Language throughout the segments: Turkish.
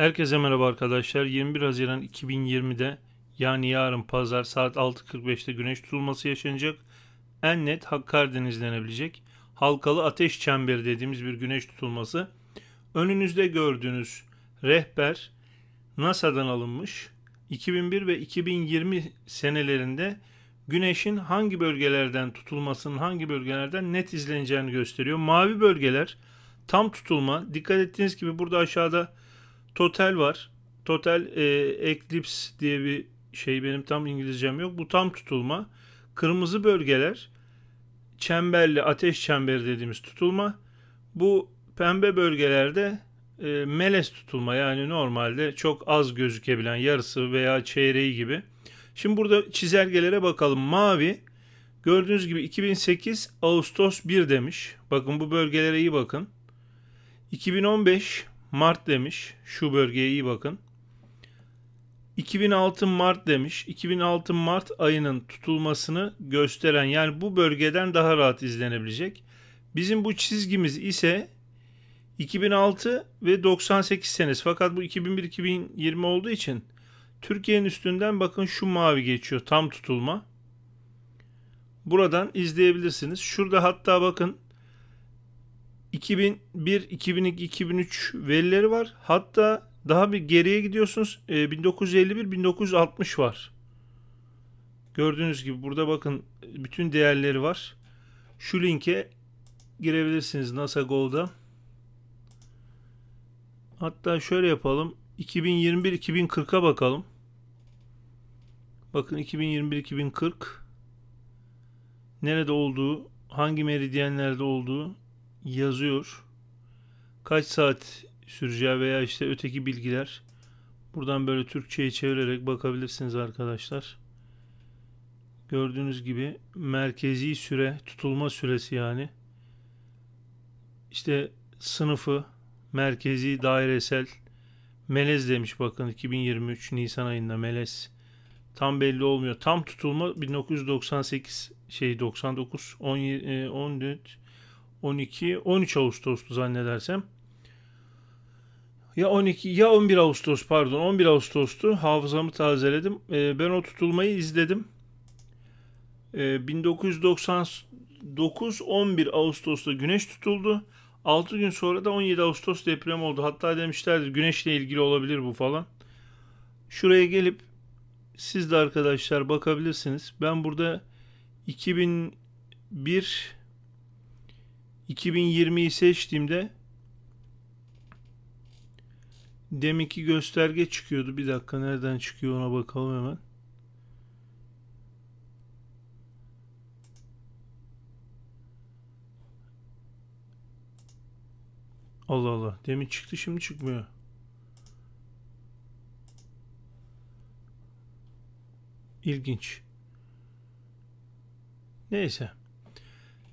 Herkese merhaba arkadaşlar. 21 Haziran 2020'de yani yarın pazar saat 6.45'te güneş tutulması yaşanacak. En net Hakkari denizlenebilecek, halkalı ateş çemberi dediğimiz bir güneş tutulması. Önünüzde gördüğünüz rehber NASA'dan alınmış. 2001 ve 2020 senelerinde güneşin hangi bölgelerden tutulmasının hangi bölgelerden net izleneceğini gösteriyor. Mavi bölgeler tam tutulma. Dikkat ettiğiniz gibi burada aşağıda Total var. Total e, Eclipse diye bir şey benim tam İngilizcem yok. Bu tam tutulma. Kırmızı bölgeler çemberli ateş çemberi dediğimiz tutulma. Bu pembe bölgelerde e, melez tutulma yani normalde çok az gözükebilen yarısı veya çeyreği gibi. Şimdi burada çizelgelere bakalım. Mavi gördüğünüz gibi 2008 Ağustos 1 demiş. Bakın bu bölgelere iyi bakın. 2015 Mart demiş. Şu bölgeye iyi bakın. 2006 Mart demiş. 2006 Mart ayının tutulmasını gösteren yani bu bölgeden daha rahat izlenebilecek. Bizim bu çizgimiz ise 2006 ve 98 senesi. Fakat bu 2001-2020 olduğu için Türkiye'nin üstünden bakın şu mavi geçiyor tam tutulma. Buradan izleyebilirsiniz. Şurada hatta bakın 2001, 2002, 2003 verileri var. Hatta daha bir geriye gidiyorsunuz. 1951, ee, 1960 var. Gördüğünüz gibi burada bakın bütün değerleri var. Şu linke girebilirsiniz NASA Gold'a. Hatta şöyle yapalım. 2021-2040'a bakalım. Bakın 2021-2040 nerede olduğu, hangi meridyenlerde olduğu yazıyor. Kaç saat süreceği veya işte öteki bilgiler. Buradan böyle Türkçe'ye çevirerek bakabilirsiniz arkadaşlar. Gördüğünüz gibi merkezi süre, tutulma süresi yani. İşte sınıfı, merkezi dairesel, melez demiş bakın 2023 Nisan ayında melez. Tam belli olmuyor. Tam tutulma 1998 şey 99 17 14 12, 13 Ağustos'tu zannedersem. Ya 12 ya 11 Ağustos pardon 11 Ağustos'tu hafızamı tazeledim. E, ben o tutulmayı izledim. E, 1999 11 Ağustos'ta güneş tutuldu. 6 gün sonra da 17 Ağustos deprem oldu. Hatta demişlerdi güneşle ilgili olabilir bu falan. Şuraya gelip siz de arkadaşlar bakabilirsiniz. Ben burada 2001 2020'yi seçtiğimde deminki gösterge çıkıyordu. Bir dakika nereden çıkıyor ona bakalım hemen. Allah Allah. Demin çıktı şimdi çıkmıyor. İlginç. Neyse.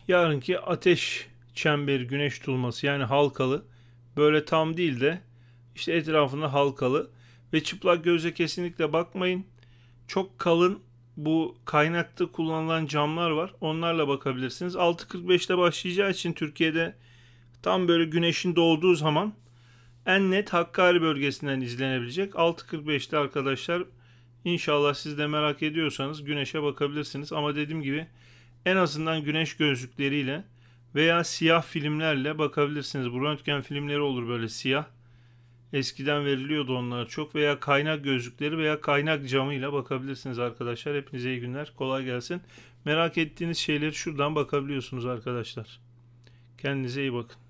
Yarınki ateş çember güneş tulması yani halkalı böyle tam değil de işte etrafında halkalı ve çıplak göze kesinlikle bakmayın. Çok kalın bu kaynakta kullanılan camlar var. Onlarla bakabilirsiniz. 6.45'te başlayacağı için Türkiye'de tam böyle güneşin doğduğu zaman en net Hakkari bölgesinden izlenebilecek. 6.45'te arkadaşlar inşallah siz de merak ediyorsanız güneşe bakabilirsiniz. Ama dediğim gibi en azından güneş gözlükleriyle veya siyah filmlerle bakabilirsiniz. Bu röntgen filmleri olur böyle siyah. Eskiden veriliyordu onlar çok veya kaynak gözlükleri veya kaynak camıyla bakabilirsiniz arkadaşlar. Hepinize iyi günler. Kolay gelsin. Merak ettiğiniz şeyleri şuradan bakabiliyorsunuz arkadaşlar. Kendinize iyi bakın.